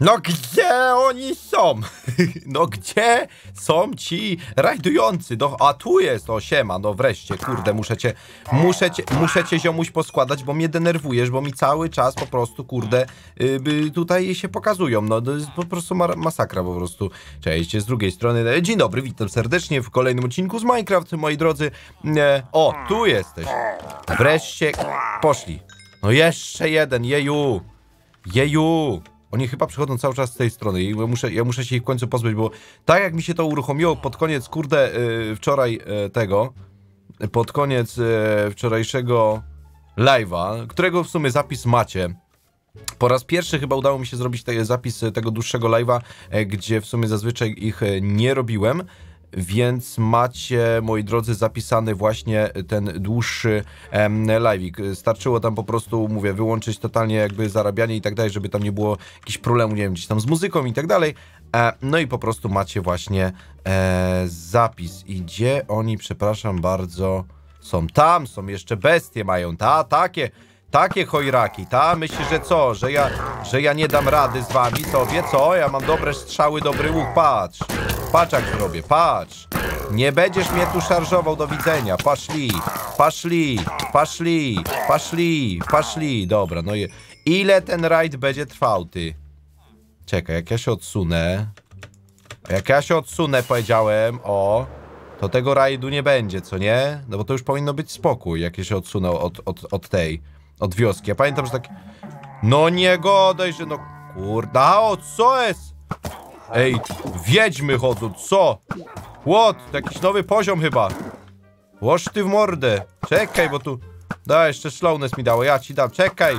No gdzie oni są? No gdzie są ci rajdujący? No, a tu jest, o siema, no wreszcie, kurde, muszę cię, muszę cię, muszę cię ziomuś poskładać, bo mnie denerwujesz, bo mi cały czas po prostu, kurde, yy, tutaj się pokazują, no to jest po prostu masakra po prostu. Cześć, z drugiej strony, e, dzień dobry, witam serdecznie w kolejnym odcinku z Minecraft, moi drodzy. E, o, tu jesteś. Wreszcie poszli. No jeszcze jeden, jeju. Jeju. Oni chyba przychodzą cały czas z tej strony i ja muszę, ja muszę się ich w końcu pozbyć, bo tak jak mi się to uruchomiło pod koniec, kurde, yy, wczoraj yy, tego, pod koniec yy, wczorajszego live'a, którego w sumie zapis macie, po raz pierwszy chyba udało mi się zrobić te, zapis tego dłuższego live'a, e, gdzie w sumie zazwyczaj ich e, nie robiłem więc macie, moi drodzy, zapisany właśnie ten dłuższy em, live'ik. Starczyło tam po prostu, mówię, wyłączyć totalnie jakby zarabianie i tak dalej, żeby tam nie było jakichś problemów, nie wiem, gdzieś tam z muzyką i tak dalej. E, no i po prostu macie właśnie e, zapis. I gdzie oni, przepraszam bardzo, są tam, są jeszcze bestie mają, ta, takie... Takie chojraki, ta? Myśli, że co? Że ja, że ja nie dam rady z wami sobie? Co? Ja mam dobre strzały, dobry łuk, patrz. Patrz jak zrobię, patrz. Nie będziesz mnie tu szarżował, do widzenia. Paszli, paszli, paszli, paszli, paszli. Dobra, no i ile ten rajd będzie trwał, ty? Czekaj, jak ja się odsunę... Jak ja się odsunę, powiedziałem, o... To tego rajdu nie będzie, co nie? No bo to już powinno być spokój, jak ja się odsunę od, od, od tej... Od wioski. Ja pamiętam, że tak... No nie godaj, że no... Kurda, o co jest? Ej, wiedźmy chodzą, co? What? To jakiś nowy poziom chyba. Łoż ty w mordę. Czekaj, bo tu... Da, jeszcze slowness mi dało, ja ci dam, czekaj.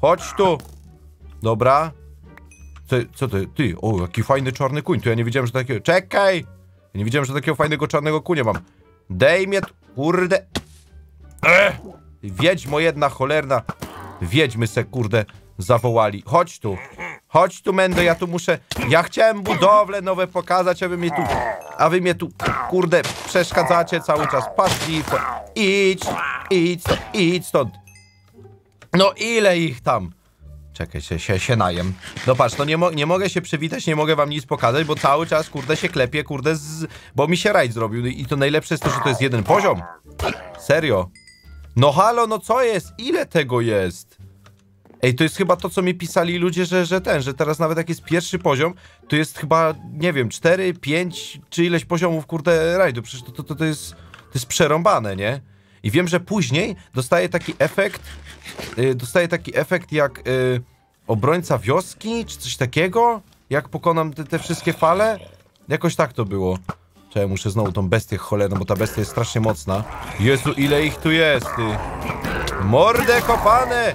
Chodź tu. Dobra. Co, co ty? Ty, o, jaki fajny czarny kuń, tu ja nie widziałem, że takiego... Czekaj! Ja nie widziałem, że takiego fajnego czarnego kunia mam. Dej mnie, kurde... Ech! Wiedźmo jedna cholerna. Wiedźmy se, kurde, zawołali. Chodź tu. Chodź tu, Mendo, ja tu muszę... Ja chciałem budowle nowe pokazać, a wy mnie tu... A wy mnie tu, kurde, przeszkadzacie cały czas. Patrz, dziwko. Idź, idź, stąd, idź stąd. No ile ich tam? Czekaj, się, się, się najem. No patrz, no nie, mo nie mogę się przywitać, nie mogę wam nic pokazać, bo cały czas, kurde, się klepie, kurde, z... bo mi się rajd zrobił. No I to najlepsze jest to, że to jest jeden poziom. Serio. No halo, no co jest? Ile tego jest? Ej, to jest chyba to, co mi pisali ludzie, że, że ten, że teraz nawet jak jest pierwszy poziom, to jest chyba, nie wiem, 4, 5 czy ileś poziomów, kurde, rajdu. Przecież to, to, to, to, jest, to jest przerąbane, nie? I wiem, że później dostaje taki efekt, yy, dostaje taki efekt jak yy, obrońca wioski, czy coś takiego, jak pokonam te, te wszystkie fale. Jakoś tak to było. Czekaj, ja muszę znowu tą bestię cholerną, bo ta bestia jest strasznie mocna. Jezu, ile ich tu jest, ty. Mordę kopane!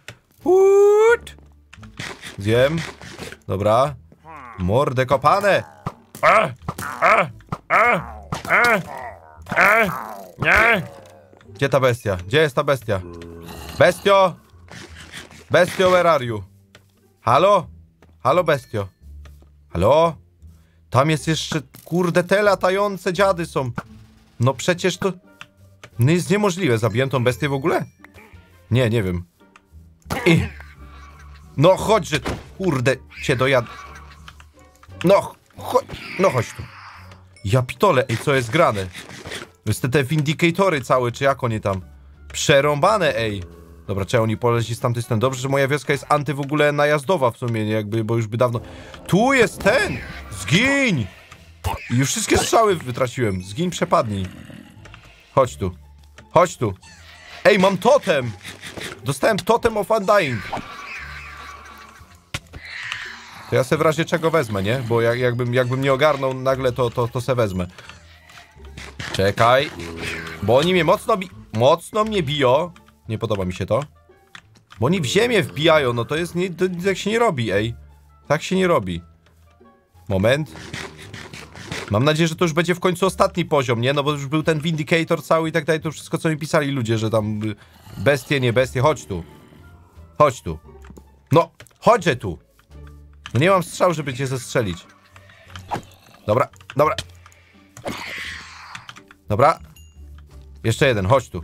Uut. Zjem. Dobra. Mordę kopane! A, a, a, a, a, nie! Gdzie ta bestia? Gdzie jest ta bestia? Bestio! Bestio, where are you? Halo? Halo, bestio? Halo? Tam jest jeszcze, kurde, te latające dziady są. No przecież to... No jest niemożliwe. Zabiję tą bestię w ogóle? Nie, nie wiem. I... No chodź, że kurde, cię dojadę. No, chodź, no chodź tu. Ja pitole, ej, co jest grane? Jest te, te całe, czy jak oni tam? Przerąbane, ej. Dobra, trzeba oni poleci z tamtej strony. Dobrze, że moja wioska jest anty w ogóle najazdowa w sumie, nie? Jakby, bo już by dawno... Tu jest ten! Zgiń! I już wszystkie strzały wytraciłem. Zgiń, przepadnij. Chodź tu. Chodź tu. Ej, mam totem! Dostałem totem of undying. To ja se w razie czego wezmę, nie? Bo jak, jakbym, jakbym nie ogarnął nagle, to, to, to se wezmę. Czekaj. Bo oni mnie mocno bi mocno mnie biją. Nie podoba mi się to. Bo oni w ziemię wbijają, no to jest, nie, to, tak się nie robi, ej. Tak się nie robi. Moment. Mam nadzieję, że to już będzie w końcu ostatni poziom, nie? No bo już był ten Vindicator cały i tak dalej, to wszystko, co mi pisali ludzie, że tam y, bestie, nie bestie, chodź tu. Chodź tu. No, chodźże tu. No nie mam strzał, żeby cię zestrzelić. Dobra, dobra. Dobra. Jeszcze jeden, chodź tu.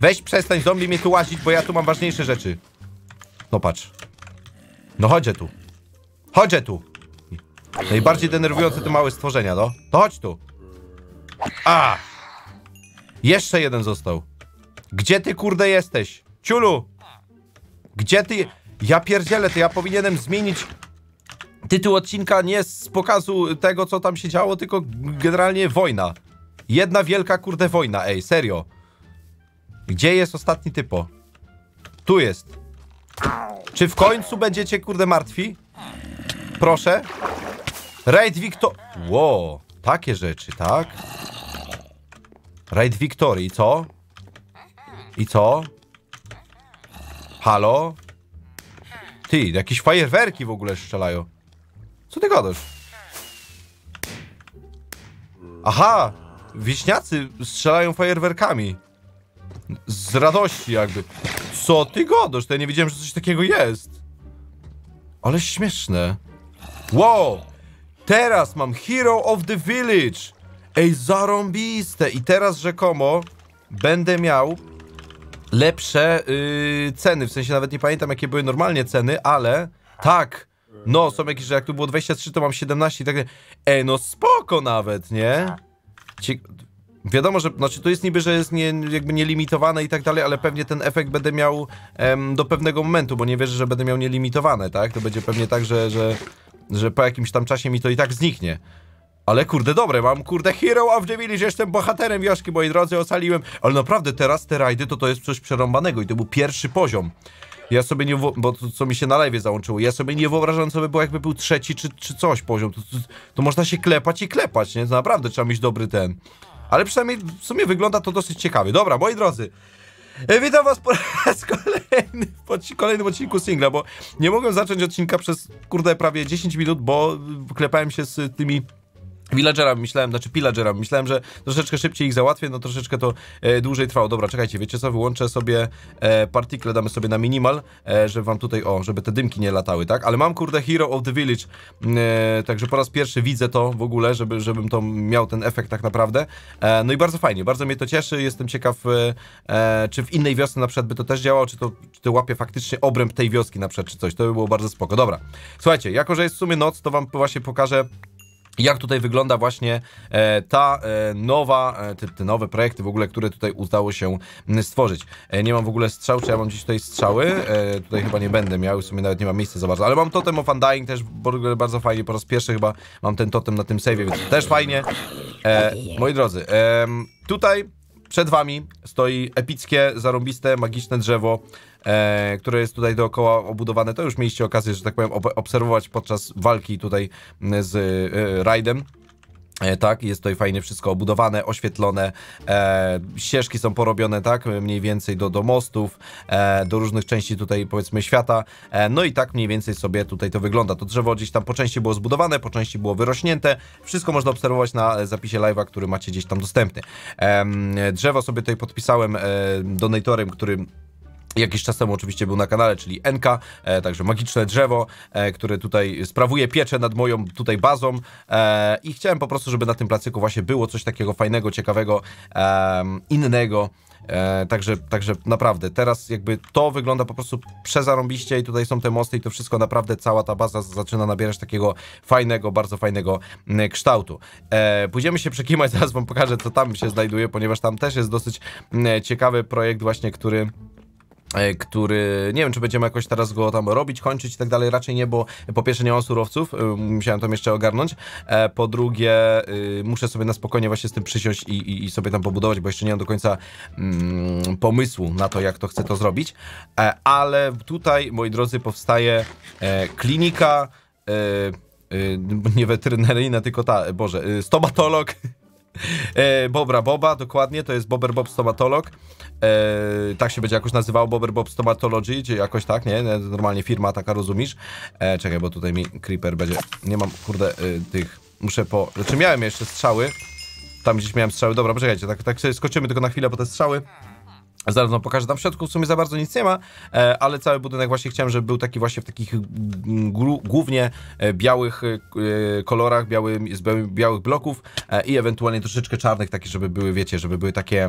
Weź przestań zombie mnie tu łazić, bo ja tu mam ważniejsze rzeczy. No patrz. No chodźże tu. Chodźże tu. Najbardziej denerwujące te małe stworzenia, no. To chodź tu. A! Jeszcze jeden został. Gdzie ty, kurde, jesteś? Ciulu! Gdzie ty... Ja pierdzielę, to ja powinienem zmienić tytuł odcinka nie z pokazu tego, co tam się działo, tylko generalnie wojna. Jedna wielka, kurde, wojna, ej, serio. Gdzie jest ostatni typo? Tu jest. Czy w końcu będziecie, kurde, martwi? Proszę. Raid Victor... Ło, takie rzeczy, tak? Raid Victory, i co? I co? Halo? Ty, jakieś fajerwerki w ogóle strzelają. Co ty gadasz? Aha! wiśniacy strzelają fajerwerkami. Z radości jakby. Co ty gadasz? To ja nie wiedziałem, że coś takiego jest. Ale śmieszne. Wow! Teraz mam Hero of the Village. Ej, zarąbiste. I teraz rzekomo będę miał lepsze yy, ceny. W sensie nawet nie pamiętam, jakie były normalnie ceny, ale tak. No, są jakieś, że jak tu było 23, to mam 17 i tak Ej, no spoko nawet, nie? Cie... Wiadomo, że znaczy to jest niby, że jest nie, jakby nielimitowane i tak dalej, ale pewnie ten efekt będę miał em, do pewnego momentu, bo nie wierzę, że będę miał nielimitowane, tak? To będzie pewnie tak, że, że że po jakimś tam czasie mi to i tak zniknie. Ale kurde, dobre, mam kurde Hero of the Village, jestem bohaterem wioski, moi drodzy, ocaliłem. Ale naprawdę, teraz te rajdy to to jest coś przerąbanego i to był pierwszy poziom. Ja sobie nie, bo to, co mi się na lewie załączyło, ja sobie nie wyobrażam, co by było, jakby był trzeci czy, czy coś poziom. To, to, to można się klepać i klepać, nie? To naprawdę trzeba mieć dobry ten. Ale przynajmniej w sumie wygląda to dosyć ciekawie. Dobra, moi drodzy, E, witam was po raz kolejny w kolejnym odcinku singla, bo nie mogłem zacząć odcinka przez, kurde, prawie 10 minut, bo klepałem się z tymi Villagera myślałem, znaczy Pillagera myślałem, że troszeczkę szybciej ich załatwię, no troszeczkę to e, dłużej trwało. Dobra, czekajcie, wiecie co, wyłączę sobie e, partikle, damy sobie na minimal, e, żeby wam tutaj, o, żeby te dymki nie latały, tak? Ale mam, kurde, Hero of the Village, e, także po raz pierwszy widzę to w ogóle, żeby, żebym to miał ten efekt tak naprawdę. E, no i bardzo fajnie, bardzo mnie to cieszy, jestem ciekaw, e, e, czy w innej wiosce na przykład by to też działało, czy to, czy to łapie faktycznie obręb tej wioski na przykład, czy coś, to by było bardzo spoko. Dobra, słuchajcie, jako że jest w sumie noc, to wam właśnie pokażę jak tutaj wygląda właśnie e, ta e, nowa, e, te, te, nowe projekty w ogóle, które tutaj udało się stworzyć. Nie mam w ogóle strzał, czy ja mam gdzieś tutaj strzały? Tutaj chyba nie będę miał, w sumie nawet nie mam miejsca za bardzo, ale mam totem of Undying też bardzo fajnie, po raz pierwszy chyba mam ten totem na tym save, więc też fajnie. Moi drodzy, tutaj przed wami stoi epickie, zarąbiste, magiczne drzewo, e, które jest tutaj dookoła obudowane. To już mieliście okazję, że tak powiem, ob obserwować podczas walki tutaj mm, z e, rajdem. E, tak, jest tutaj fajnie wszystko obudowane, oświetlone, e, ścieżki są porobione, tak, mniej więcej do, do mostów, e, do różnych części tutaj, powiedzmy, świata, e, no i tak mniej więcej sobie tutaj to wygląda. To drzewo gdzieś tam po części było zbudowane, po części było wyrośnięte, wszystko można obserwować na zapisie live'a, który macie gdzieś tam dostępny. drzewo sobie tutaj podpisałem e, donatorem, który Jakiś czas temu oczywiście był na kanale, czyli NK, e, także magiczne drzewo, e, które tutaj sprawuje pieczę nad moją tutaj bazą e, i chciałem po prostu, żeby na tym placyku właśnie było coś takiego fajnego, ciekawego, innego. E, także, także naprawdę, teraz jakby to wygląda po prostu przezarąbiście i tutaj są te mosty i to wszystko naprawdę, cała ta baza zaczyna nabierać takiego fajnego, bardzo fajnego mm, kształtu. E, pójdziemy się przekimać, zaraz wam pokażę co tam się znajduje, ponieważ tam też jest dosyć mm, ciekawy projekt właśnie, który... E, który, nie wiem, czy będziemy jakoś teraz go tam robić, kończyć i tak dalej, raczej nie, bo po pierwsze nie mam surowców, y, musiałem tam jeszcze ogarnąć, e, po drugie y, muszę sobie na spokojnie właśnie z tym przysiąść i, i, i sobie tam pobudować, bo jeszcze nie mam do końca mm, pomysłu na to, jak to chcę to zrobić, e, ale tutaj, moi drodzy, powstaje klinika, nie weterynaryjna, tylko ta, Boże, stomatolog, E, Bobra Boba, dokładnie, to jest Bober Bob Stomatolog. E, tak się będzie jakoś nazywał Bober Bob Stomatology, czy jakoś tak, nie? E, normalnie firma taka, rozumiesz? E, czekaj, bo tutaj mi Creeper będzie... Nie mam, kurde, e, tych... Muszę po... Znaczy miałem jeszcze strzały. Tam gdzieś miałem strzały. Dobra, poczekajcie, tak, tak sobie skoczymy tylko na chwilę po te strzały. Zarówno pokażę tam w środku, w sumie za bardzo nic nie ma, e, ale cały budynek właśnie chciałem, żeby był taki właśnie w takich mm, głównie e, białych e, kolorach, biały, z białych bloków i ewentualnie troszeczkę czarnych, takie, żeby były, wiecie, żeby były takie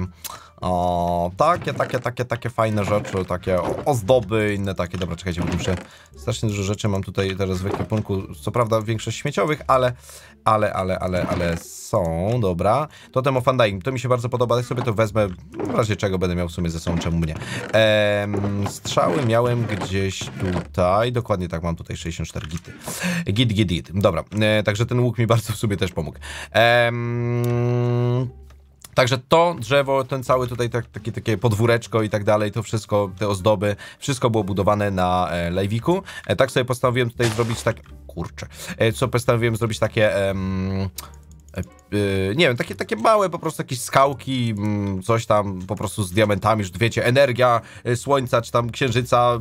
o, takie, takie, takie, takie fajne rzeczy, takie ozdoby, inne takie. Dobra, czekajcie, bo muszę... Strasznie dużo rzeczy mam tutaj teraz w ekwipunku, co prawda większość śmieciowych, ale, ale, ale, ale, ale są, dobra. to temu Undying, to mi się bardzo podoba, jak sobie to wezmę, w razie czego będę miał w sumie sumie ze sobą, czemu nie. Ehm, strzały miałem gdzieś tutaj, dokładnie tak, mam tutaj 64 gity. Git, git, git. Dobra, e, także ten łuk mi bardzo w sobie też pomógł. Ehm, Także to drzewo, ten cały tutaj tak, takie, takie podwóreczko i tak dalej, to wszystko, te ozdoby, wszystko było budowane na e, E, tak sobie postanowiłem tutaj zrobić tak, kurczę, e, co postanowiłem zrobić takie... Em, Yy, nie wiem, takie, takie małe po prostu jakieś skałki, mm, coś tam po prostu z diamentami, że wiecie, energia e, słońca czy tam księżyca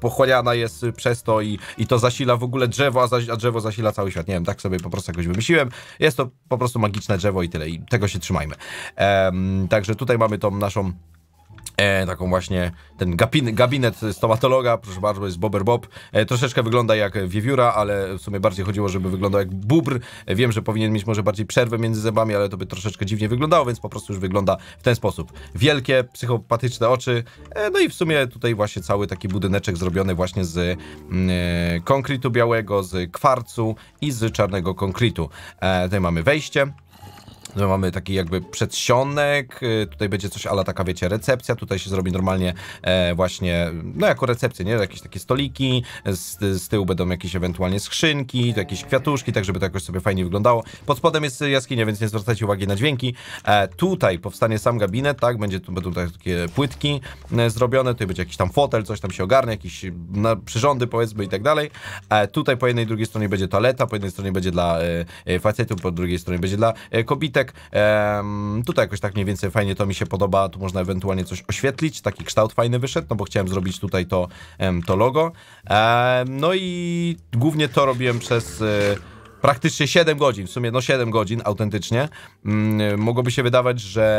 pochłaniana jest przez to i, i to zasila w ogóle drzewo, a, za, a drzewo zasila cały świat. Nie wiem, tak sobie po prostu jakoś wymyśliłem. Jest to po prostu magiczne drzewo i tyle i tego się trzymajmy. także tutaj mamy tą naszą E, taką właśnie, ten gabin, gabinet stomatologa, proszę bardzo, jest Bober Bob. E, troszeczkę wygląda jak wiewióra, ale w sumie bardziej chodziło, żeby wyglądał jak bubr. E, wiem, że powinien mieć może bardziej przerwę między zębami, ale to by troszeczkę dziwnie wyglądało, więc po prostu już wygląda w ten sposób. Wielkie, psychopatyczne oczy, e, no i w sumie tutaj właśnie cały taki budyneczek zrobiony właśnie z mm, e, konkritu białego, z kwarcu i z czarnego konkritu. E, tutaj mamy wejście że mamy taki jakby przedsionek, y, tutaj będzie coś ala taka, wiecie, recepcja, tutaj się zrobi normalnie e, właśnie, no jako recepcja nie? Jakieś takie stoliki, z, z, tyłu będą jakieś ewentualnie skrzynki, jakieś kwiatuszki, tak żeby to jakoś sobie fajnie wyglądało. Pod spodem jest jaskinia, więc nie zwracajcie uwagi na dźwięki. E, tutaj powstanie sam gabinet, tak? Będzie tu będą takie płytki e, zrobione, tutaj będzie jakiś tam fotel, coś tam się ogarnie, jakieś na, przyrządy powiedzmy i tak dalej. E, tutaj po jednej i drugiej stronie będzie toaleta, po jednej stronie będzie dla e, e, facetów, po drugiej stronie będzie dla kobitek, kwiatek. Ehm, tutaj jakoś tak mniej więcej fajnie to mi się podoba, tu można ewentualnie coś oświetlić, taki kształt fajny wyszedł, no bo chciałem zrobić tutaj to, em, to logo. Ehm, no i głównie to robiłem przez... E, praktycznie 7 godzin, w sumie no 7 godzin autentycznie. Mm, mogłoby się wydawać, że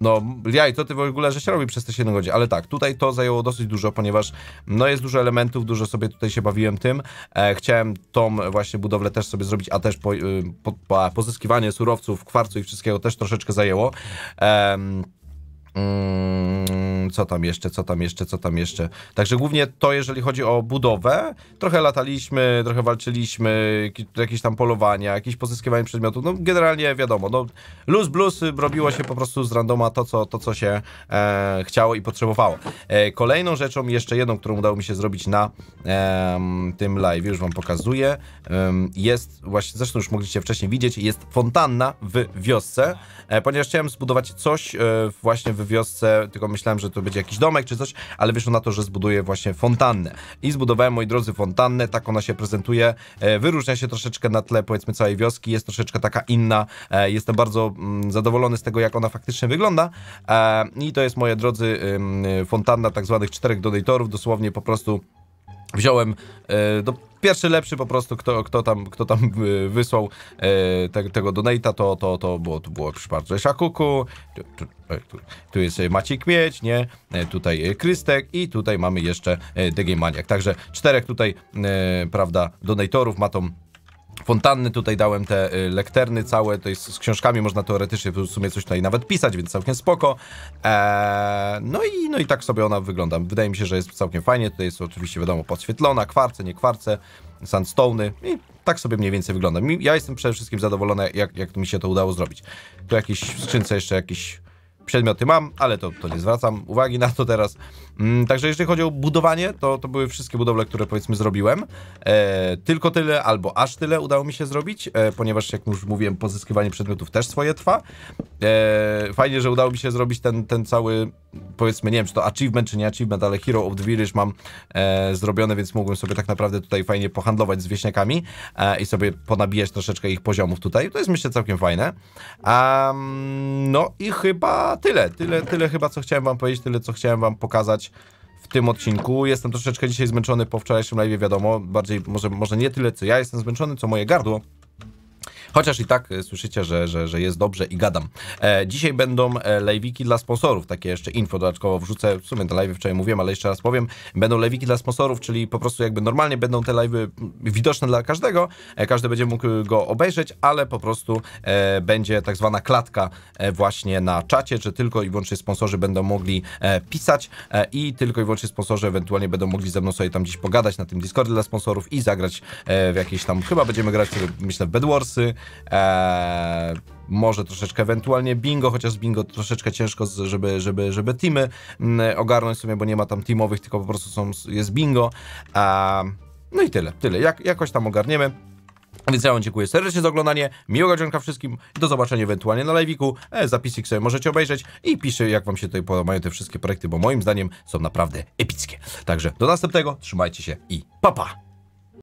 no, jaj, to ty w ogóle się robi przez te 7 godzin, ale tak, tutaj to zajęło dosyć dużo, ponieważ no jest dużo elementów, dużo sobie tutaj się bawiłem tym. E, chciałem tą właśnie budowlę też sobie zrobić, a też po, y, po, po, pozyskiwanie surowców, kwarcu i wszystkiego też troszeczkę zajęło. Ehm, Mm, co tam jeszcze, co tam jeszcze, co tam jeszcze. Także głównie to, jeżeli chodzi o budowę, trochę lataliśmy, trochę walczyliśmy, jakieś tam polowania, jakieś pozyskiwanie przedmiotów, no generalnie wiadomo, no luz blues robiło się po prostu z randoma to, co, to, co się e, chciało i potrzebowało. E, kolejną rzeczą, jeszcze jedną, którą udało mi się zrobić na e, tym live, już wam pokazuję, jest właśnie, zresztą już mogliście wcześniej widzieć, jest fontanna w wiosce, e, ponieważ chciałem zbudować coś e, właśnie w wiosce, tylko myślałem, że to będzie jakiś domek czy coś, ale wyszło na to, że zbuduję właśnie fontannę. I zbudowałem, moi drodzy, fontannę, tak ona się prezentuje, e, wyróżnia się troszeczkę na tle powiedzmy całej wioski, jest troszeczkę taka inna, e, jestem bardzo mm, zadowolony z tego, jak ona faktycznie wygląda e, i to jest, moje drodzy, fontanna tak zwanych czterech donatorów, dosłownie po prostu wziąłem do e, no, pierwszy lepszy po prostu, kto, kto, tam, kto tam e, wysłał e, te, tego donata, to, to, to było, tu było przypadek Szakuku, tu, tu, tu, jest Maciek Mieć, nie? Tutaj Krystek i tutaj mamy jeszcze The Game Maniac. Także czterech tutaj, prawda, donatorów ma tą fontanny, tutaj dałem te y, lekterny całe, to jest z książkami, można teoretycznie w sumie coś tutaj nawet pisać, więc całkiem spoko. Eee, no, i, no i tak sobie ona wygląda. Wydaje mi się, że jest całkiem fajnie, tutaj jest oczywiście wiadomo podświetlona, kwarce, nie kwarce, sandstone'y i tak sobie mniej więcej wygląda. Ja jestem przede wszystkim zadowolony, jak, jak mi się to udało zrobić. Tu jakieś w skrzynce jeszcze jakiś przedmioty mam, ale to, to nie zwracam uwagi na to teraz. Mm, także jeżeli chodzi o budowanie, to, to były wszystkie budowle, które powiedzmy zrobiłem. E, tylko tyle albo aż tyle udało mi się zrobić, e, ponieważ jak już mówiłem, pozyskiwanie przedmiotów też swoje trwa. E, fajnie, że udało mi się zrobić ten, ten cały, powiedzmy, nie wiem czy to achievement czy nie achievement, ale Hero of the Village mam e, zrobione, więc mogłem sobie tak naprawdę tutaj fajnie pohandlować z wieśniakami e, i sobie ponabijać troszeczkę ich poziomów tutaj. To jest myślę całkiem fajne. Um, no i chyba tyle, tyle, tyle chyba co chciałem wam powiedzieć, tyle co chciałem wam pokazać w tym odcinku. Jestem troszeczkę dzisiaj zmęczony po wczorajszym live, wiadomo, bardziej może, może nie tyle co ja jestem zmęczony, co moje gardło. Chociaż i tak e, słyszycie, że, że, że jest dobrze i gadam. E, dzisiaj będą e, lewiki dla sponsorów, takie jeszcze info dodatkowo wrzucę. W sumie te live wczoraj mówiłem, ale jeszcze raz powiem. Będą lewiki dla sponsorów, czyli po prostu jakby normalnie będą te live mm, widoczne dla każdego. E, każdy będzie mógł go obejrzeć, ale po prostu e, będzie tak zwana klatka e, właśnie na czacie, czy tylko i wyłącznie sponsorzy będą mogli pisać i tylko i wyłącznie sponsorzy ewentualnie będą mogli ze mną sobie tam gdzieś pogadać na tym Discordzie dla sponsorów i zagrać w jakieś tam, chyba będziemy grać myślę w Bedwarsy, E, może troszeczkę ewentualnie bingo, chociaż bingo troszeczkę ciężko, żeby, żeby, żeby teamy mm, ogarnąć sobie, bo nie ma tam teamowych, tylko po prostu są, jest bingo. E, no i tyle, tyle. Jak, jakoś tam ogarniemy. Więc ja wam dziękuję serdecznie za oglądanie, miłego dzionka wszystkim, do zobaczenia ewentualnie na live'iku, e, zapisik sobie możecie obejrzeć i piszę jak wam się tutaj podobają te wszystkie projekty, bo moim zdaniem są naprawdę epickie. Także do następnego, trzymajcie się i pa pa!